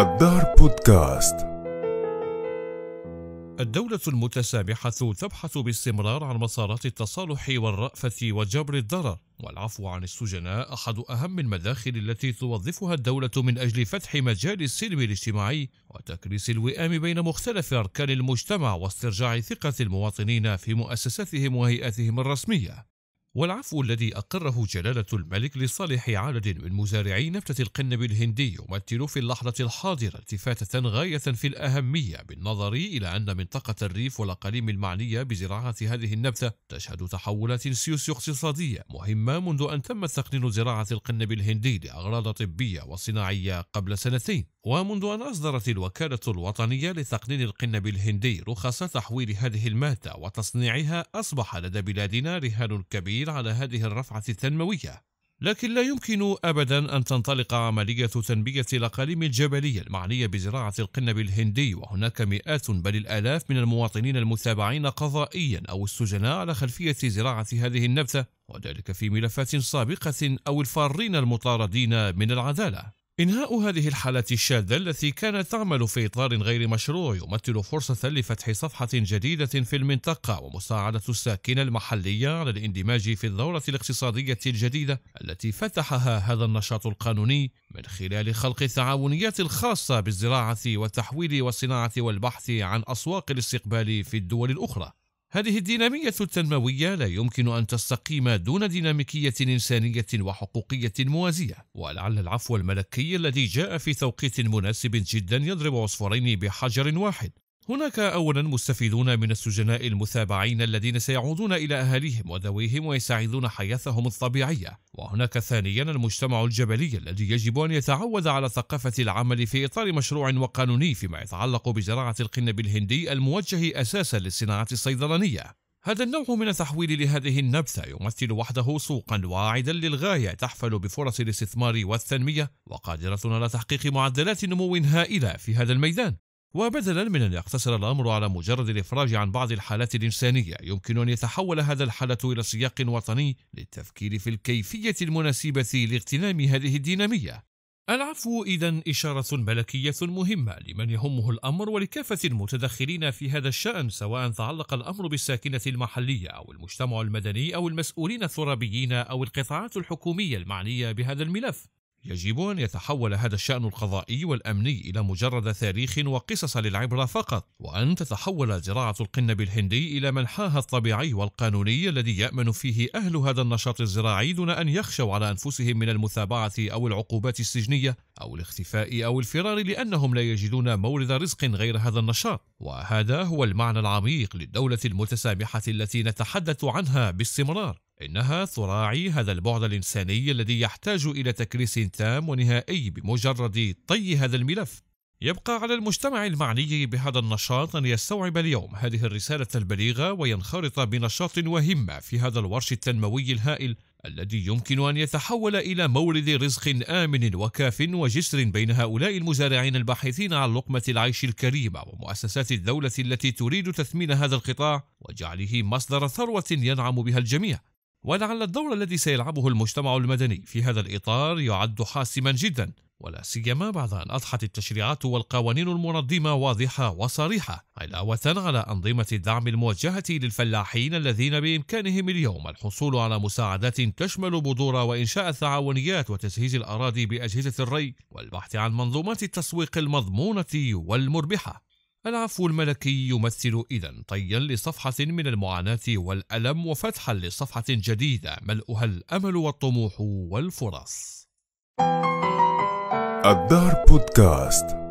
الدار بودكاست الدولة المتسامحة تبحث باستمرار عن مسارات التصالح والرأفة وجبر الضرر والعفو عن السجناء أحد أهم المداخل التي توظفها الدولة من أجل فتح مجال السلم الاجتماعي وتكريس الوئام بين مختلف أركان المجتمع واسترجاع ثقة المواطنين في مؤسساتهم وهيئاتهم الرسمية والعفو الذي أقره جلالة الملك لصالح عدد من مزارعي نبتة القنب الهندي يمثل في اللحظة الحاضرة التفاتة غاية في الأهمية بالنظر إلى أن منطقة الريف والأقاليم المعنية بزراعة هذه النبتة تشهد تحولات سيوسيو اقتصادية مهمة منذ أن تم تقنين زراعة القنب الهندي لأغراض طبية وصناعية قبل سنتين ومنذ أن أصدرت الوكالة الوطنية لتقنين القنب الهندي رخص تحويل هذه المادة وتصنيعها أصبح لدى بلادنا رهان كبير على هذه الرفعة التنموية لكن لا يمكن أبدا أن تنطلق عملية تنمية الأقاليم الجبلية المعنية بزراعة القنب الهندي وهناك مئات بل الآلاف من المواطنين المتابعين قضائيا أو السجناء على خلفية زراعة هذه النبتة وذلك في ملفات سابقة أو الفارين المطاردين من العدالة إنهاء هذه الحالة الشاذة التي كانت تعمل في إطار غير مشروع يمثل فرصة لفتح صفحة جديدة في المنطقة ومساعدة الساكنة المحلية على الاندماج في الدورة الاقتصادية الجديدة التي فتحها هذا النشاط القانوني من خلال خلق التعاونيات الخاصة بالزراعة والتحويل والصناعة والبحث عن أسواق الاستقبال في الدول الأخرى. هذه الدينامية التنموية لا يمكن أن تستقيم دون ديناميكية إنسانية وحقوقية موازية، ولعل العفو الملكي الذي جاء في توقيت مناسب جدا يضرب عصفورين بحجر واحد، هناك أولا مستفيدون من السجناء المتابعين الذين سيعودون إلى أهاليهم وذويهم ويساعدون حياتهم الطبيعية وهناك ثانيا المجتمع الجبلي الذي يجب أن يتعود على ثقافة العمل في إطار مشروع وقانوني فيما يتعلق بزراعة القنب الهندي الموجه أساسا للصناعة الصيدلانية هذا النوع من التحويل لهذه النبثة يمثل وحده سوقا واعدا للغاية تحفل بفرص الاستثمار والتنمية وقادرة على تحقيق معدلات نمو هائلة في هذا الميدان وبدلا من أن يقتصر الأمر على مجرد الإفراج عن بعض الحالات الإنسانية يمكن أن يتحول هذا الحالة إلى سياق وطني للتفكير في الكيفية المناسبة لاغتنام هذه الدينامية العفو إذا إشارة ملكية مهمة لمن يهمه الأمر ولكافة المتدخلين في هذا الشأن سواء تعلق الأمر بالساكنة المحلية أو المجتمع المدني أو المسؤولين الترابيين أو القطاعات الحكومية المعنية بهذا الملف يجب أن يتحول هذا الشأن القضائي والأمني إلى مجرد تاريخ وقصص للعبرة فقط، وأن تتحول زراعة القنب الهندي إلى منحاها الطبيعي والقانوني الذي يأمن فيه أهل هذا النشاط الزراعي دون أن يخشوا على أنفسهم من المتابعة أو العقوبات السجنية أو الاختفاء أو الفرار لأنهم لا يجدون مورد رزق غير هذا النشاط، وهذا هو المعنى العميق للدولة المتسامحة التي نتحدث عنها باستمرار. إنها تراعي هذا البعد الإنساني الذي يحتاج إلى تكريس تام ونهائي بمجرد طي هذا الملف. يبقى على المجتمع المعني بهذا النشاط أن يستوعب اليوم هذه الرسالة البليغة وينخرط بنشاط وهمة في هذا الورش التنموي الهائل الذي يمكن أن يتحول إلى مورد رزق آمن وكاف وجسر بين هؤلاء المزارعين الباحثين عن لقمة العيش الكريمة ومؤسسات الدولة التي تريد تثمين هذا القطاع وجعله مصدر ثروة ينعم بها الجميع ولعل الدور الذي سيلعبه المجتمع المدني في هذا الإطار يعد حاسما جدا ولا سيما بعد أن أضحت التشريعات والقوانين المنظمة واضحة وصريحة علاوة على أنظمة الدعم الموجهة للفلاحين الذين بإمكانهم اليوم الحصول على مساعدات تشمل بذور وإنشاء الثعاليات وتجهيز الأراضي بأجهزة الري والبحث عن منظومات التسويق المضمونة والمربحة العفو الملكي يمثل إذا طيا لصفحة من المعاناة والألم وفتحا لصفحة جديدة ملؤها الأمل والطموح والفرص. الدار بودكاست